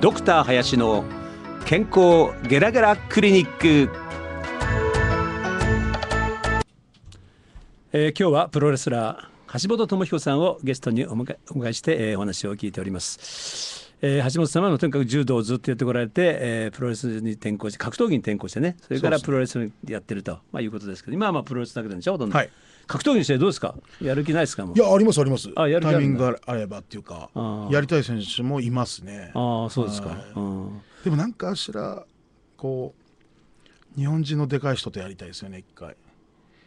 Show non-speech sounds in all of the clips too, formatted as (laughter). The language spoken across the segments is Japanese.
ドクター林の健康ゲラゲラクリニック、えー、今日はプロレスラー橋本智彦さんをゲストにお迎えして、えー、お話を聞いておりますえー、橋本様のとにかく柔道をずっとやってこられて、えー、プロレスに転向して格闘技に転向してねそれからプロレスにやってると、まあ、いうことですけど今はまあプロレスだけでしょほとんど、はい、格闘技にしてどうですかやる気ないですかいやありますありますあやるタイミングがあればっていうかやりたい選手もいますねああそうですか、でもなんかしらこう日本人のでかい人とやりたいですよね一回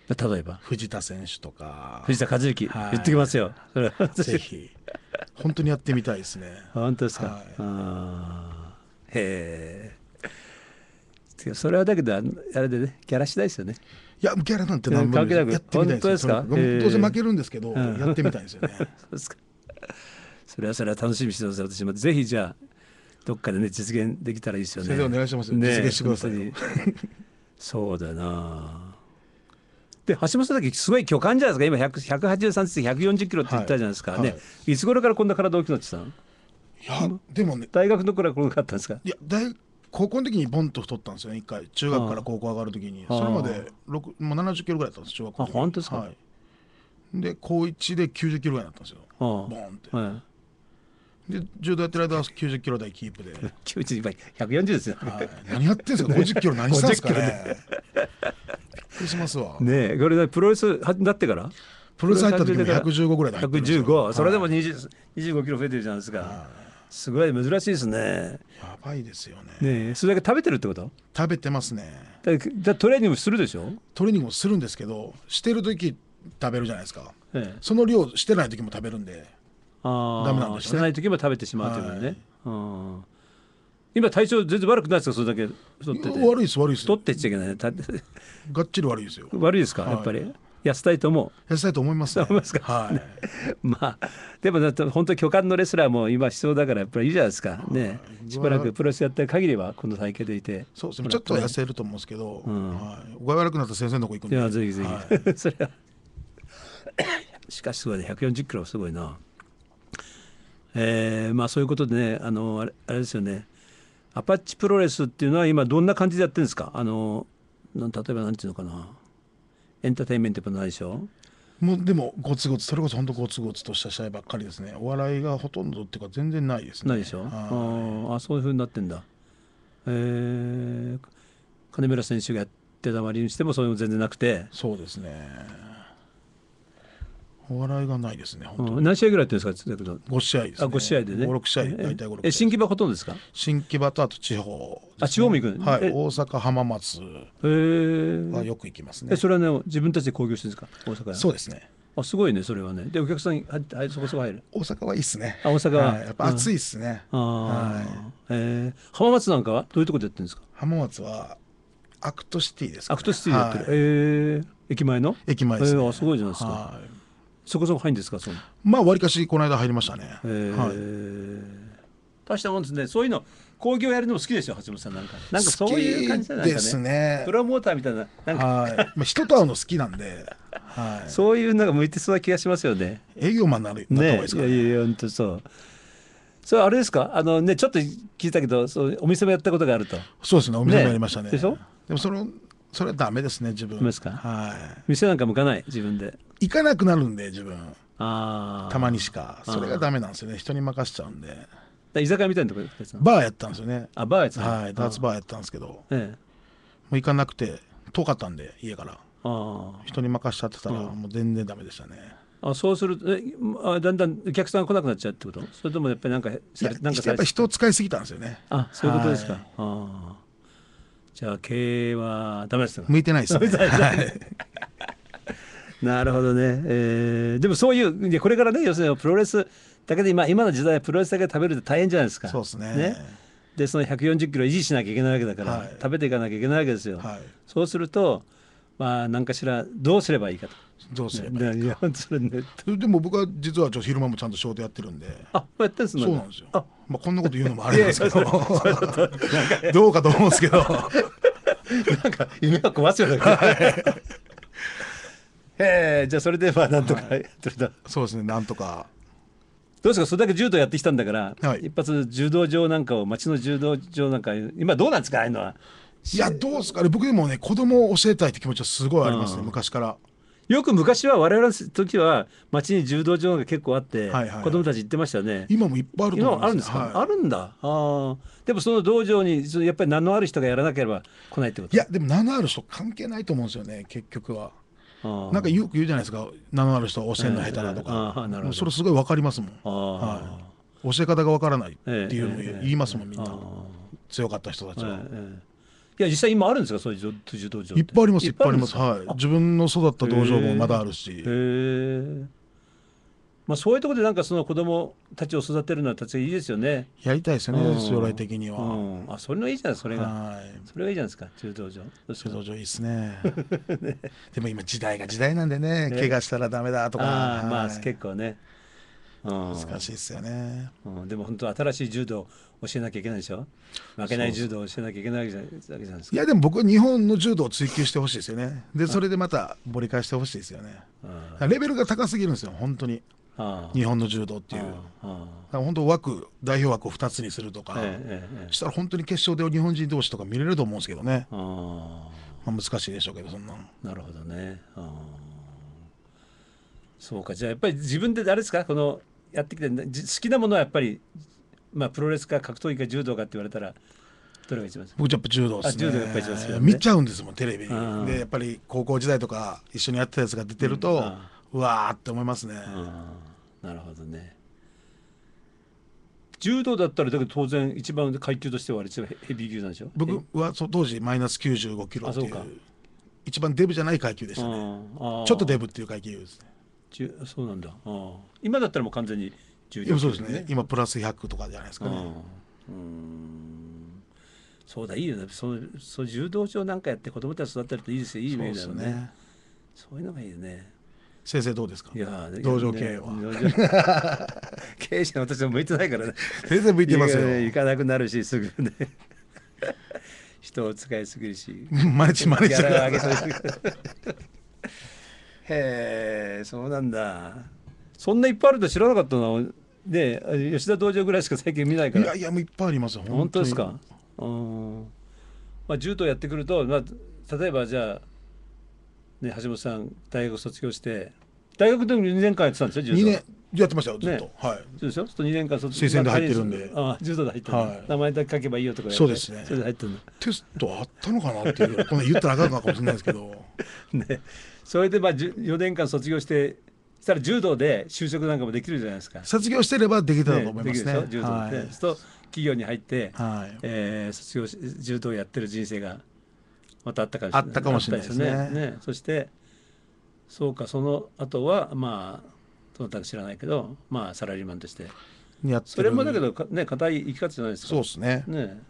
例えば藤田選手とか藤田和之、はい、言ってきますよそれぜひ本当にやってみたいですね本当ですか、はい、あへえそれはだけどあれでねギャラ次第ですよねいやギャラなんて何もやってみたい本当ですかどうせ負けるんですけど、やってみたいですよね (laughs) それはそれは楽しみにしてます私もぜひじゃあどっかでね実現できたらいいですよね先生お願いします、ね、実現してくださいそうだなで橋本さんすごい巨漢じゃないですか今183センチ140キロって言ったじゃないですか、はい、ね、はい、いつ頃からこんな体大きくなってたのいやでもね大学の頃はこうかったんですかいや大高校の時にボンと太ったんですよ一回中学から高校上がる時にそれまでもう70キロぐらいだったんです中学校あ本当ですか、はい、で高1で90キロぐらいなったんですよボンって、はい、で柔道やってる間は90キロ台キープで90今140ですよ、ね、何やってんすか50キロ何したんですかねくりしますわ。ねこれだプロレスになってからプロレス入った時も115ぐらいだった115、それでも2二十5キロ増えてるじゃないですか。すごい珍しいですね。やばいですよね。ねそれだけ食べてるってこと食べてますね。だトレーニングするでしょトレーニングするんですけど、してる時食べるじゃないですか。ええ、その量してない時も食べるんで。ああ、ダメなんでね、してない時も食べてしまうというね。はい、うん今体調全然悪くないですかそれだけ太ってて悪いです悪いです太ってっちゃいけない、ね、がっちり悪いですよ悪いですか、はい、やっぱり痩せたいと思う痩せたいと思います、ね、思いますか、はい、(laughs) まあでもだって本当巨漢のレスラーも今必要だからやっぱりいいじゃないですかねしばらくプロレスやってる限りはこの体型でいてそうですねちょっと痩せると思うんですけど、うんはい、具合悪くなった先生のとこ行くんでいやぜひぜひ、はい、(laughs) それは (laughs) しかしすごいね140キロすごいなえー、まあそういうことでねあのあれあれですよねアパッチプロレスっていうのは今どんな感じでやってるんですかあの例えば何ていうのかなエンターテインメントもないでしょもうでもごつごつそれこそ本当ごつごつとした試合ばっかりですねお笑いがほとんどっていうか全然ないですねないでしょああそういうふうになってんだえー、金村選手がやってたまりにしてもそういうの全然なくてそうですねお笑いがないですね。うん、何試合ぐらいやってるんですか、つ五試合です、ね。あ、五試合でね。五六試合、大体五六。え、新木場ほとんどですか。新木場とあと地方、ね、あ、地方も行く、ね。はい、大阪浜松。はよく行きますね。それはね、自分たちで興行してるんですか、大阪。そうですね。あすごいねそれはねでお客さんはいそこそこ入る大阪はいいっすねあ大阪は、はい、やっぱ暑いっすね、うん、はい、えー、浜松なんかはどういうとこでやってるんですか浜松はアクトシティですか、ね、アクトシティでやってる、はい、えー、駅前の駅前です、ね、えー、あすごいじゃないですか、はいそこそこ入るんですかそのまあわりかしこの間入りましたね、えーはい、大したもんですねそういうの工業やるのも好きですよ橋本さんなんかなんかそういう感じじゃないですね、ね、プロモーターみたいななんか、はい、(laughs) まあ、人と会うの好きなんで、はい、そういうのが向いてそうな気がしますよね営業マンなるねねいやいや本当そうそれあれですかあのねちょっと聞いたけどそうお店もやったことがあるとそうですねお店もやりましたね、ね、でしょでもそのそれはダメですね自分ですか、はい、店なんか向かない自分で行かなくなるんで自分あたまにしかそれがダメなんですよね人に任せちゃうんで居酒屋みたいなとこやったバーやったんですよねあバーやったはいダーツバーやったんですけど、ええ、もう行かなくて遠かったんで家からあ人に任しちゃってたらもう全然ダメでしたねあそうするとえあだんだんお客さんが来なくなっちゃうってことそれともやっぱりなんかなんかやっぱり人を使いすぎたんですよねあそういうことですか、はい、ああじゃあ経営はダメです向いてないですね。なるほどね、えー、でもそういうこれからね要するにプロレスだけで今今の時代プロレスだけ食べるって大変じゃないですか。そうですね、ね、でその140キロ維持しなきゃいけないわけだから、はい、食べていかなきゃいけないわけですよ。はい、そうすると、まあ、何かしらどうすればいいかと。どうすればいいか、ね、それねでも僕は実はちょっと昼間もちゃんと仕事やってるんであやってんすそうなんですよあ、まあ、こんなこと言うのもあれんですけどどうかと思うんですけどなんか夢は壊すよね、はいえー、じゃあそれでまあなんとかはい、そうですねなんとかどうですかそれだけ柔道やってきたんだから、はい、一発柔道場なんかを町の柔道場なんか今どうなんですかああいうのはいやどうですかね僕でもね子供を教えたいって気持ちはすごいありますね、昔からよく昔は我々の時は町に柔道場が結構あって、子供たち行ってましたね今もいっぱいあると思います、ね、今あるんですか、はい、あるんだあでもその道場にやっぱり名のある人がやらなければ来ないってこといやでも名のある人関係ないと思うんですよね結局はなんかよく言うじゃないですか名のある人はおせんの下手だとか、えー、それすごい分かりますもん、はい、教え方が分からないっていうのを言いますもん、えーえー、みんな強かった人たちは。いや実際今あるんですかそういう自動場いっぱいありますいっぱいありますはい自分の育った道場もまだあるしへえまあそういうところでなんかその子供たちを育てるのは達いいですよねやりたいですよね、うん、将来的には、うん、あそれのいいじゃないそれがそれがいいじゃないですか柔道場柔道場いいっすね (laughs) ねでも今時代が時代なんでね、怪我したらダメだとかあまあ結構ね難しいですよね、うんでも本当新しい柔道教えなきゃいけないでしょ負けない柔道教えなきゃいけないわけじゃないですかいやでも僕は日本の柔道を追求してほしいですよねでそれでまた盛り返してほしいですよねレベルが高すぎるんですよ本当に日本の柔道っていう本当枠代表枠を2つにするとか、えええ、したら本当に決勝で日本人同士とか見れると思うんですけどねまあ、難しいでしょうけどそんななるほどねそうかじゃあやっぱり自分で誰ですかこのやってきて好きなものはやっぱり、まあ、プロレスか格闘技か柔道かって言われたらどれが僕やっぱ柔道です、ね、柔道やっぱね、見ちゃうんですもんテレビでやっぱり高校時代とか一緒にやってたやつが出てると、うん、わーって思いますねなるほどね柔道だったらだけど当然一番階級としてはあれヘビー級なんでしょ僕はそ当時マイナス95キロっていう一番デブじゃない階級でしたねちょっとデブっていう階級ですねそうなんだ今だったらもう完全に重量、ね、そうですね今プラス百とかじゃないですかねうんそうだいいよねそうそう柔道場なんかやって子供たち育てるといいですよいいイメージだよね、ね、そういうのがいいよね先生どうですかいや道場経営は (laughs) 経営者の私も向いてないからね全然向いてますよ行かなくなるしすぐね人を使いすぎるし毎日毎日へえそうなんだそんないっぱいあると知らなかったなで吉田道場ぐらいしか最近見ないからいやいやもういっぱいありますよ本当ですかうんまあ柔道やってくると、まあ、例えばじゃあ、ね、橋本さん大学卒業して大学でも2年間やってたんですよ柔道2年やってましたよずっと、ね、はいそうでしょちょっと2年間推薦で入ってるんで、まあ、あ柔道で入ってる、はい、名前だけ書けばいいよとかそうですねそれで入ってるテストあったのかなっていうこんな言ったらあかんのかもしれないですけど (laughs) ねそれでまあ4年間卒業してしたら柔道で就職なんかもできるじゃないですか卒業してればできたと思いますね、ね、柔道って、はい、そう企業に入って、はい、えー、卒業し柔道やってる人生がまたあったかもしれないですね、ね、そしてそうかその後はまあその他知らないけどまあサラリーマンとしてやってそれもだけどね固い生き方じゃないですかそうですねね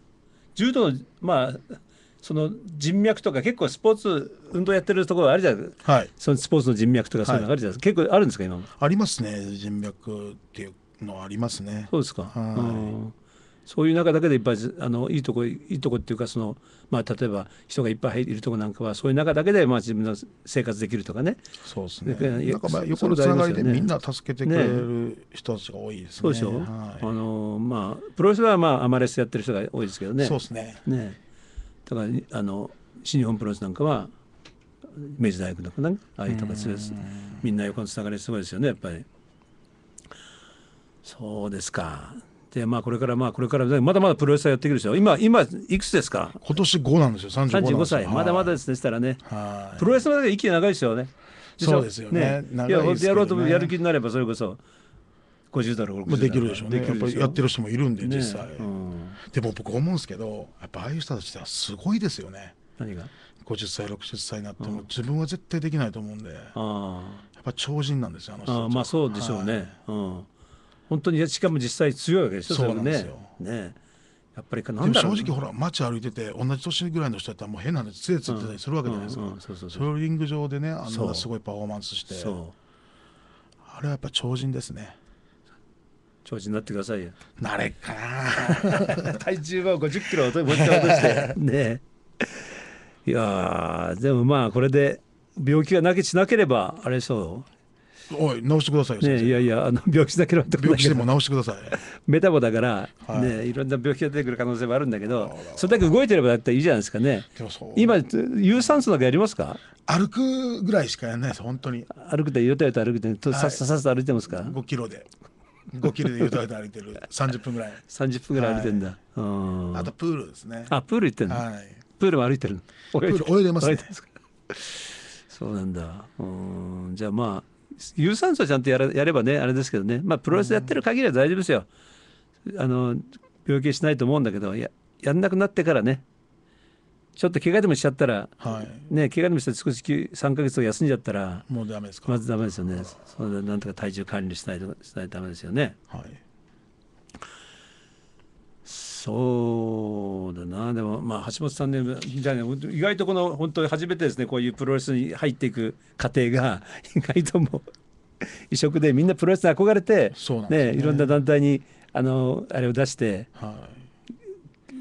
柔道のまあその人脈とか結構スポーツ運動やってるところあるじゃないですか、はい、そのスポーツの人脈とかそういうのあるじゃないですか、はい、結構あるんですか今ありますね人脈っていうのはありますねそうですか、はい、そういう中だけでいっぱいあのいいとこいいとこっていうかその、まあ、例えば人がいっぱいいるとこなんかはそういう中だけで、まあ、自分の生活できるとかねそうですねなんかまあ横のつながりでみんな助けてくれる人たちが多いですねそうでしょ、はい、あのまあ、プロレスは、まあ、アマレスやってる人が多いですけどねそうですねねだからあの新日本プロレスなんかは明治大学とかねああいうとすみんな横のつながりすごいですよねやっぱりそうですかで、まあ、これから、まあ、これから、まだまだプロレスはやっていくでしょう。今、今、いくつですか今年5なんですよ、35, で35歳。まだまだですね、したらね。プロレスまで息長いですよね。そうですよね。ねいや、やろうとやる気になれば、それこそ。50代ろうできるでしょうねやっぱりやってる人もいるんで、ね、実際、うん、でも僕思うんですけどやっぱああいう人たちってすごいですよね何が50歳60歳になっても、うん、自分は絶対できないと思うんでやっぱ超人なんですよあの人あまあそうでしょうね、はい、うん本当にしかも実際強いわけでしょそうなんですよ、ねやっぱりなんだ正直ほら街歩いてて同じ年ぐらいの人だったらもう変な話つえつってたりするわけじゃないですかソーリング上でねあんなすごいパフォーマンスしてあれはやっぱ超人ですね調子になってくださいよなれっかな (laughs) 体重は五十キロと持ち戻して (laughs) ねいやでもまあこれで病気がなけしなければあれそうおい直してくださいよ、ね、いやいやあの病気だけは病気でも直してくださいメタボだから、はい、ね、いろんな病気が出てくる可能性もあるんだけどそれだけ動いてればだっいいじゃないですかね今有酸素なんかやりますか歩くぐらいしかやらないです本当に歩くでよたよた歩くでさっささっさ歩いてますか5キロで5キロでゆたゆた歩いてる30 (laughs) 分ぐらい30分ぐらい歩いてんだ、はい、あとプールですねあプール行ってんの、はい、プールも歩いてるプール泳いでます、ね、そうなんだうんじゃあまあ有酸素ちゃんとやればねあれですけどね、まあ、プロレスやってる限りは大丈夫ですよ、うん、あの病気しないと思うんだけどややんなくなってからねちょっと怪我でもしちゃったら、はい、ね怪我でもして少し3か月を休んじゃったらもうダメですかまず駄目ですよねそれでなんとか体重管理しないとしないとですよね。はいそうだな、でも、まあ、橋本さんね、じゃね、意外とこの、本当に初めてですね、こういうプロレスに入っていく過程が、(laughs) 意外ともう、異色で、みんなプロレスに憧れて、ね、ね、いろんな団体に、あの、あれを出して、は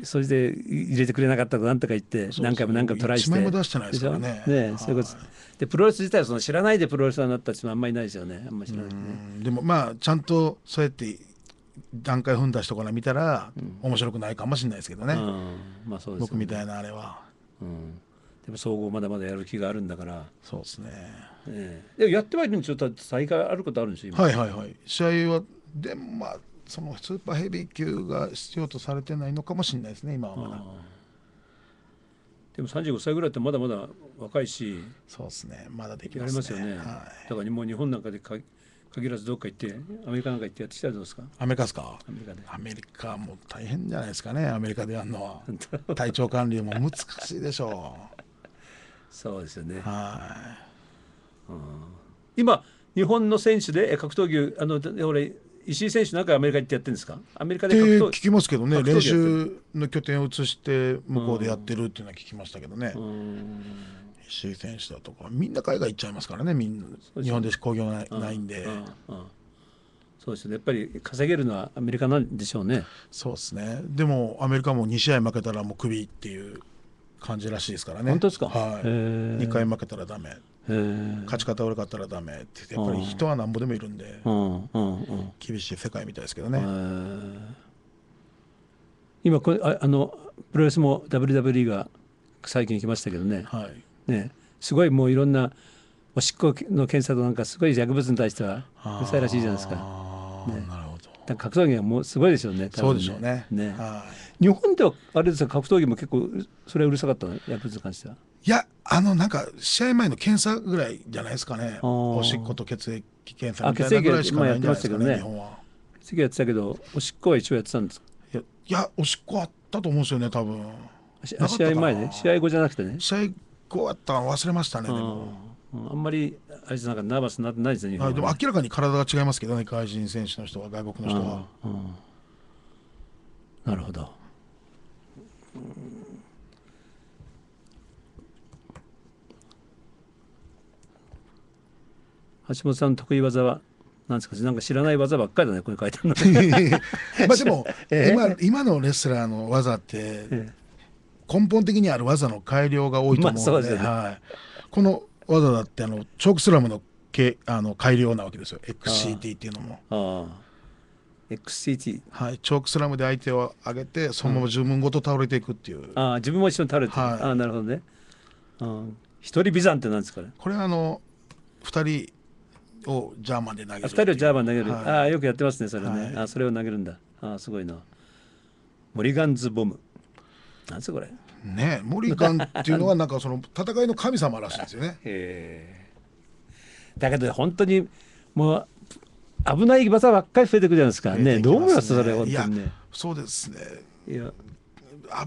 い、それで入れてくれなかったとなんとか言って何回も何回もトライして1枚も出してないですからねね、はい、そういうことでプロレス自体はその知らないでプロレスになった人もあんまりいないですよねあんまり知らないね、でもまあちゃんとそうやって段階踏んだ人から見たら、面白くないかもしれないですけどね,、まあ僕みたいなあれは、うん、でも総合まだまだやる気があるんだからそうですね、えー、でもやってはいるんでしょ大会あることあるんでしょはいはいはい試合はでもまあそのスーパーヘビー級が必要とされてないのかもしれないですね今はまだでも35歳ぐらいってまだまだ若いしそうですねまだできますねますよね、はい、だからもう日本なんかでか限らずどっか行ってアメリカなんか行ってやってきたらどうですかアメリカですかアメリカでアメリカも大変じゃないですかねアメリカでやるのは (laughs) 体調管理も難しいでしょうそうですよねはい、うん、今日本の選手で格闘技あの俺石井選手なんかアメリカ行ってやってるんですかアメリカで聞きますけどね練習の拠点を移して向こうでやってるっていうのは聞きましたけどね、うん周選手だとかみんな海外行っちゃいますからねみんな、日本で興行ないないんで。そうですねやっぱり稼げるのはアメリカなんでしょうね。そうですねでもアメリカも2試合負けたらもうクビっていう感じらしいですからね。本当ですか、はい、2回負けたらだめ。勝ち方悪かったらだめってやっぱり人はなんぼでもいるんで、うううんんん、厳しい世界みたいですけどね。今これああのプロレスも WWE が最近行きましたけどね、はい、ねすごいもういろんなおしっこの検査となんかすごい薬物に対してはうるさいらしいじゃないですか。ね、なるほどだ格闘技はもうすごいですよね。ねそうでしょうね。ねはい、日本ではあれですか格闘技も結構それはうるさかったの薬物に関しては。いやあのなんか試合前の検査ぐらいじゃないですかね。おしっこと血液検査みたいなぐらいしかないんじゃないですかね。ね日本は。血液やってたけどおしっこは一応やってたんですいやいやおしっこあったと思うんですよね多分。試合前ね試合後じゃなくてね。試合こうやったの忘れましたね、でも。あんまりあいつなんかナーバスになってないですね、はい、でも明らかに体が違いますけどね、外人選手の人は、外国の人は。なるほど。橋本さんの得意技はなんですかなんか知らない技ばっかりだねこれ書いてあるのまあでも、(laughs) えー、今今のレスラーの技って、えー根本的にある技の改良が多いと思うので,、はい、この技だってあのチョークスラムのけあの改良なわけですよ XCT っていうのも。XCT はいチョークスラムで相手を上げてそのまま自分ごと倒れていくっていう、ああ自分も一緒に倒れて、はい、ああなるほどね、うん、一人ビザンってなんですかねこれはあの二人をジャーマンで投げる二人をジャーマン投げる、はい、ああよくやってますねそれね、はい、あそれを投げるんだああすごいなモリガンズボムなんですこれねモリカンっていうのはなんかその戦いの神様らしいですよね (laughs) だけど本当にもう危ない技ばっかり増えてくるじゃないですかね、ね、どう思いますそれ本当にねそうですねいや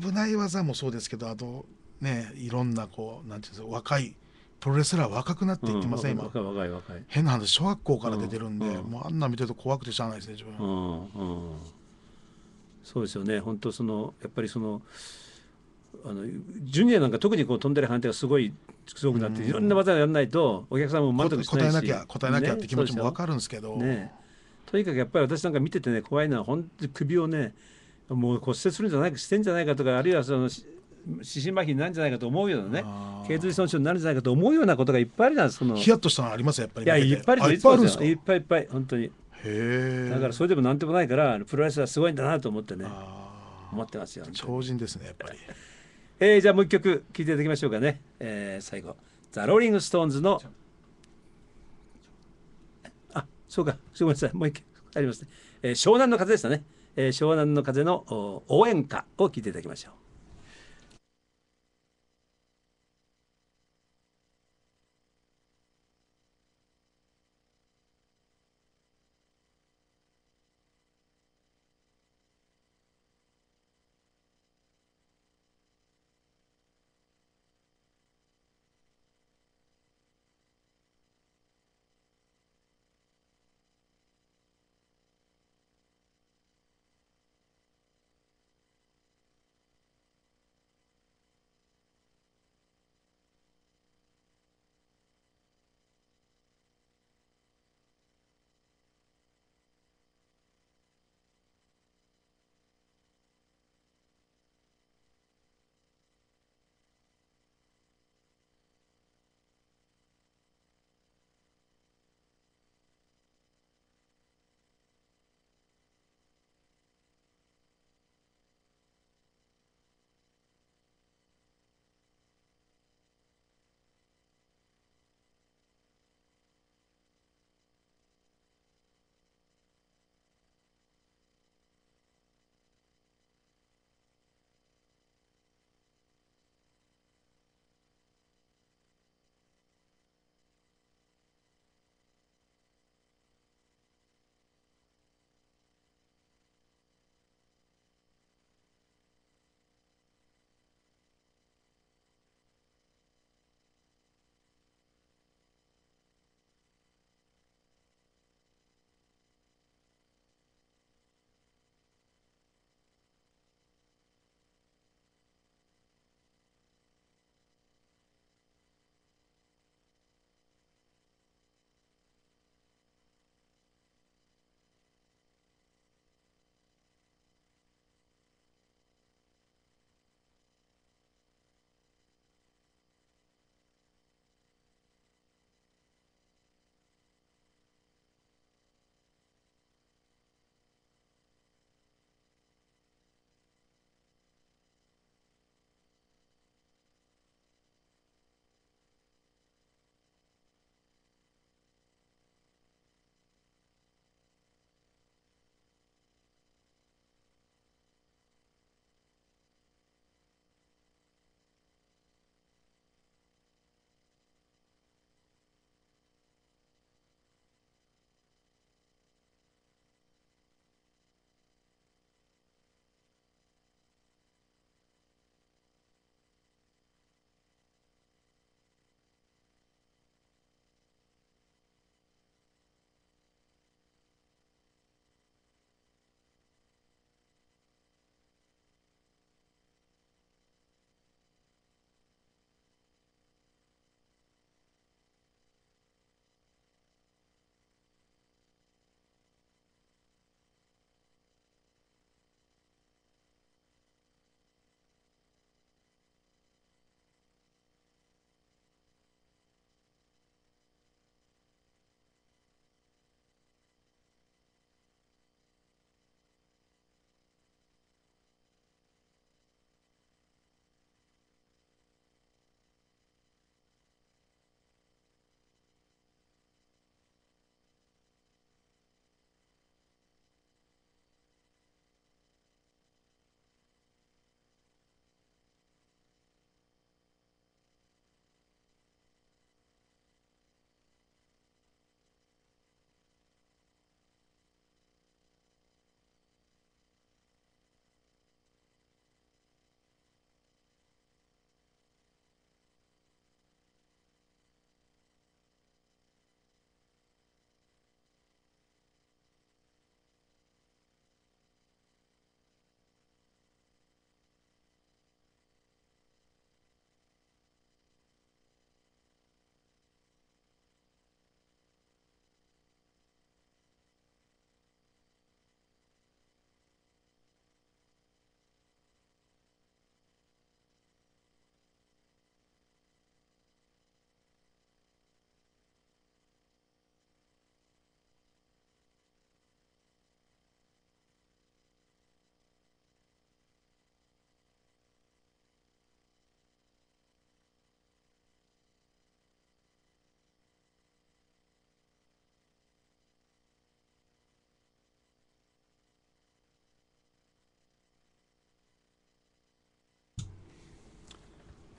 危ない技もそうですけどあとねいろんなこうなんていうんですか若いプロレスラー若くなっていってません、うん、今若い若い変な話小学校から出てるんで、うん、もうあんな見てると怖くてしゃあないですね自分、うんうん、そうですよね本当そのやっぱりそのあのジュニアなんか特にこう飛んでる判定がすごいすごくなっていろんな技をやらないとお客さんも満足しないし答えなきゃ答えなきゃって気持ちも分かるんですけど、ねね、とにかくやっぱり私なんか見ててね怖いのは本当に首をねもう骨折するんじゃないかしてんじゃないかとかあるいはその四肢麻痺になるんじゃないかと思うようなね頸椎損傷になるんじゃないかと思うようなことがいっぱいあるじゃないですかヒヤッとしたのありますやっぱりいやいっぱいあるいっぱいいっぱいいっぱい本当にだからそれでもなんでもないからプロレスはすごいんだなと思ってね思ってますよ超人ですねやっぱり。えー、じゃあもう一曲聴いていただきましょうかね、えー、最後ザ・ローリング・ストーンズのあそうかごめんなさいもう一曲ありますね、えー、湘南の風でしたね、えー、湘南の風の応援歌を聴いていただきましょう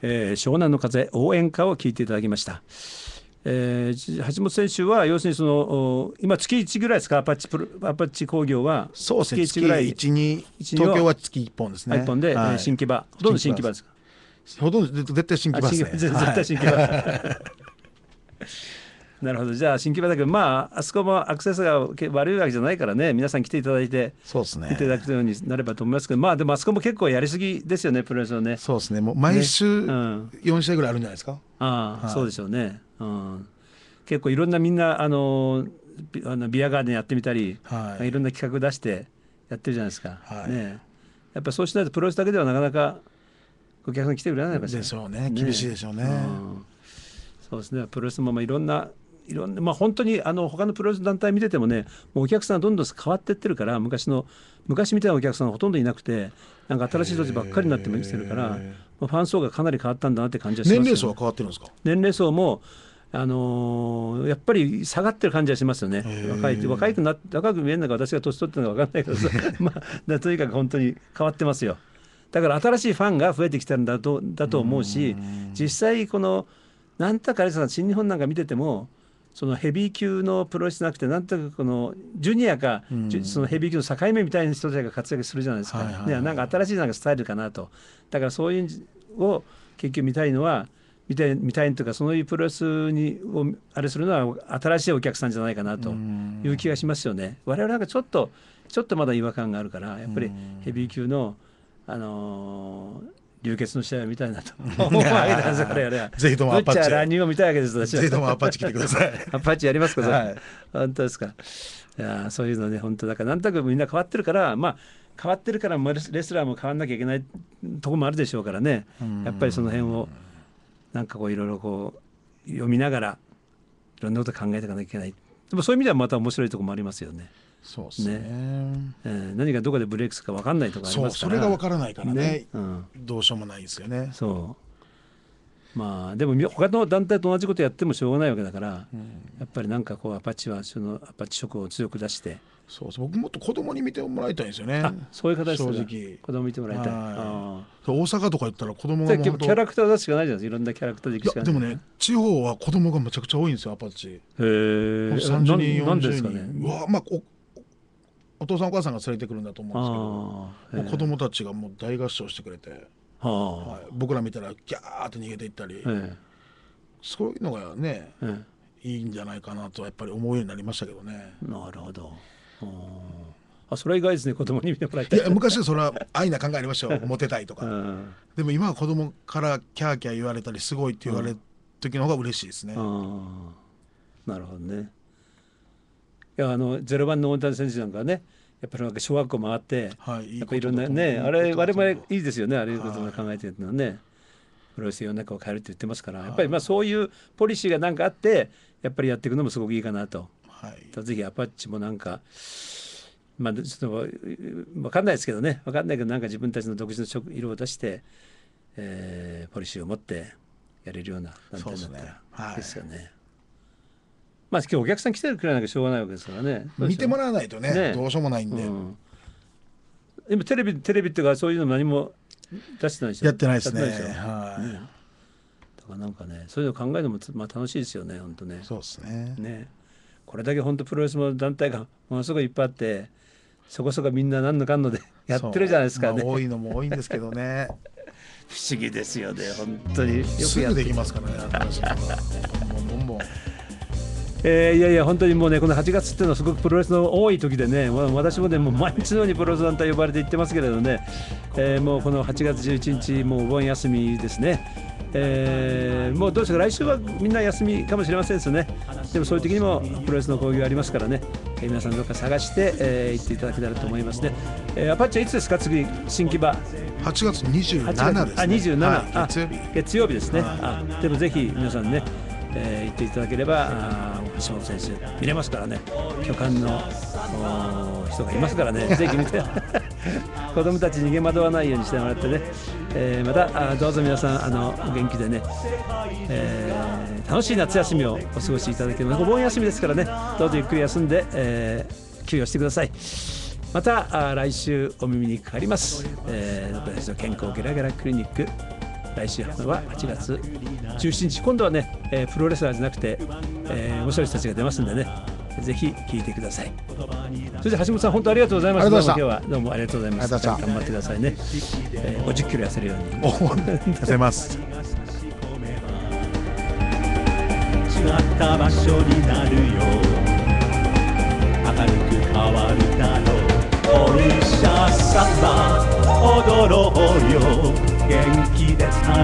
えー、湘南の風応援歌を聞いていただきました。えー、橋本選手は要するにその今月1ぐらいですかアパッチプロアパッチ工業は月1ぐらい月1 1東京は月1本ですね1本で、はい、新木場ほとんど新木場ですかほとんど絶対新木場バス、ね、絶対新木場、はい (laughs) なるほどじゃあ新木場だけどまああそこもアクセスが悪いわけじゃないからね皆さん来ていただいてそうですねいただくようになればと思いますけどまあでもあそこも結構やりすぎですよねプロレスはねそうですねもう毎週4試合ぐらいあるんじゃないですか、ねうん、ああ、はい、そうでしょうね、うん、結構いろんなみんなあのあのビアガーデンやってみたり、はい、いろんな企画出してやってるじゃないですか、はい、ねやっぱそうしないとプロレスだけではなかなかお客さん来てくれないかしらでしょうね、ね、厳しいでしょうね、うん、そうですねプロレスもまあいろんないろんな、まあ、本当にあの他のプロレス団体見ててもねもうお客さんどんどん変わってってるから昔の昔みたいなお客さんほとんどいなくてなんか新しい人たちばっかりになってきてるから、まあ、ファン層がかなり変わったんだなって感じはします、ね、年齢層は変わってるんですか年齢層もあのー、やっぱり下がってる感じはしますよね、若い若いくな若く見えるのか、私が年取ってるのか分かんないけど (laughs) まあ、とにかく本当に変わってますよ。だから新しいファンが増えてきたんだとだと思うし、実際、この、なんたかあれさ新日本なんか見てても、そのヘビー級のプロレスじゃなくてなんとなくこのジュニアか、うん、そのヘビー級の境目みたいな人たちが活躍するじゃないですか、はいはいはい、なんか新しいなんかスタイルかなとだからそういうを結局見たいのは見たい見たいというかそういうプロレスにをあれするのは新しいお客さんじゃないかなという気がしますよね。我々なんかちょっとちょっとまだ違和感があるからやっぱりヘビー級の、あのー流血の試合を見たいなと思うわけでぜひともアパッチ。乱入を見たいわけです。ぜひともアパッチ来てください。(laughs) アパッチやりますか。はい、本当ですか。いやそういうのね本当だからなんとなくみんな変わってるからまあ。変わってるからレスラーも変わんなきゃいけないとこもあるでしょうからねやっぱりその辺をなんかこういろいろこう読みながらいろんなこと考えていかなきゃいけないでもそういう意味ではまた面白いとこもありますよね。そうですねね、えー、何がどこでブレイクするか分かんないとかありますからそれが分からないからね、ね、うん、どうしようもないですよねそうまあでも他の団体と同じことやってもしょうがないわけだから、うん、やっぱりなんかこうアパッチはそのアパッチ色を強く出してそう僕もっと子供に見てもらいたいんですよねそういう形で正子供見てもらいたい大阪とか行ったら子供がキャラクター出しかないじゃないですかいろんなキャラクターでいやでもね地方は子供がめちゃくちゃ多いんですよアパッチへえ30人40人なんですかねうわまあお父さんお母さんが連れてくるんだと思うんですけど、もう子供たちがもう大合唱してくれて、はい、僕ら見たらギャーって逃げていったり、そういうのがね、いいんじゃないかなとやっぱり思うようになりましたけどね。なるほどあそれ以外ですね子供に見てもらいたいいや昔それは安易な考えありましたよモテたいとか、(laughs) うん、でも今は子供からキャーキャー言われたりすごいって言われる時の方が嬉しいですね、うん、なるほどねいやあのゼロ番の大谷選手なんかねやっぱりなんか小学校回って、はい、やっぱいろんなねあれ我々いいですよねあれいうこと考えてるのはね。プロレス世の中を変えるって言ってますから、やっぱりまあそういうポリシーが何かあってやっぱりやっていくのもすごくいいかなと、はい、ぜひアパッチもなんかまあちょっと分かんないですけどね分かんないけどなんか自分たちの独自の色を出して、えー、ポリシーを持ってやれるようななんい、ですよね。まあ今日お客さん来てるくらいなんかしょうがないわけですからね見てもらわないとね、ね、どうしようもないんで、うん、今テレビテレビっていうかそういうの何も出してないでしょやってないですねはい、ね、だからなんかねそういうの考えるのも、まあ、楽しいですよね本当ねそうですねねこれだけ本当プロレスの団体がものすごいいっぱいあってそこそこみんな何のかんので (laughs) やってるじゃないですかね、まあ、多いのも多いんですけどね (laughs) 不思議ですよね本当によくやってきますからねボンボンえー、いやいや、本当にもうね、この8月っていうのはすごくプロレスの多い時でね、私もね、もう毎日のようにプロレス団体呼ばれて行ってますけれどね、えー、もうこの8月11日、もうお盆休みですね。えー、もうどうですか来週はみんな休みかもしれませんですよねでもそういう時にもプロレスの興行ありますからね、えー、皆さんどっか探して、えー、行っていただけたらと思いますね、えー、アパッチはいつですか次新木場8月27です、ね、あ27、はい、月曜日ですねあでもぜひ皆さんねえー、行っていただければ橋本先生見れますからね巨漢の人がいますからね (laughs) ぜひ見て (laughs) 子供もたち逃げ惑わないようにしてもらってね、えー、またあどうぞ皆さんあの元気でね、えー、楽しい夏休みをお過ごしいただければお盆休みですからねどうぞゆっくり休んで、えー、休養してください。またあ来週お耳にかかります、えー、健康ゲラゲラクリニック来週は8月17日今度はね、えー、プロレスラーじゃなくて、えー、面白い人たちが出ますんでねぜひ聞いてくださいそして橋本さん本当ありがとうございました今日はどうもありがとうございました頑張ってくださいね、えー、50キロ痩せるように痩せます違った場所になるよ明るく変わるだろうお医者さん驚うよ getting a key that's not